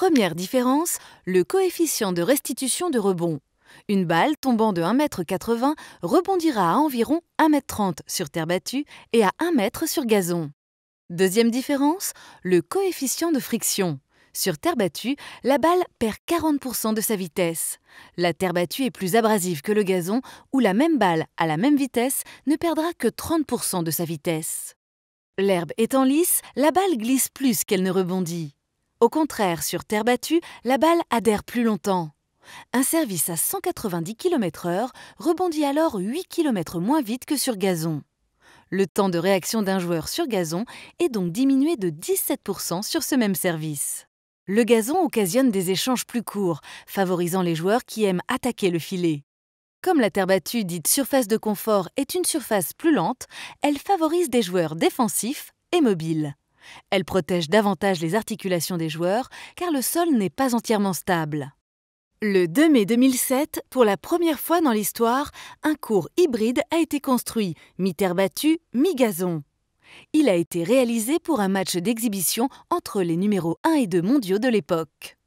Première différence, le coefficient de restitution de rebond. Une balle tombant de 1,80 m rebondira à environ 1,30 m sur terre battue et à 1 m sur gazon. Deuxième différence, le coefficient de friction. Sur terre battue, la balle perd 40% de sa vitesse. La terre battue est plus abrasive que le gazon, où la même balle, à la même vitesse, ne perdra que 30% de sa vitesse. L'herbe étant lisse, la balle glisse plus qu'elle ne rebondit. Au contraire, sur terre battue, la balle adhère plus longtemps. Un service à 190 km/h rebondit alors 8 km moins vite que sur gazon. Le temps de réaction d'un joueur sur gazon est donc diminué de 17% sur ce même service. Le gazon occasionne des échanges plus courts, favorisant les joueurs qui aiment attaquer le filet. Comme la terre battue dite surface de confort est une surface plus lente, elle favorise des joueurs défensifs et mobiles. Elle protège davantage les articulations des joueurs car le sol n'est pas entièrement stable. Le 2 mai 2007, pour la première fois dans l'histoire, un cours hybride a été construit, mi-terre battue, mi-gazon. Il a été réalisé pour un match d'exhibition entre les numéros 1 et 2 mondiaux de l'époque.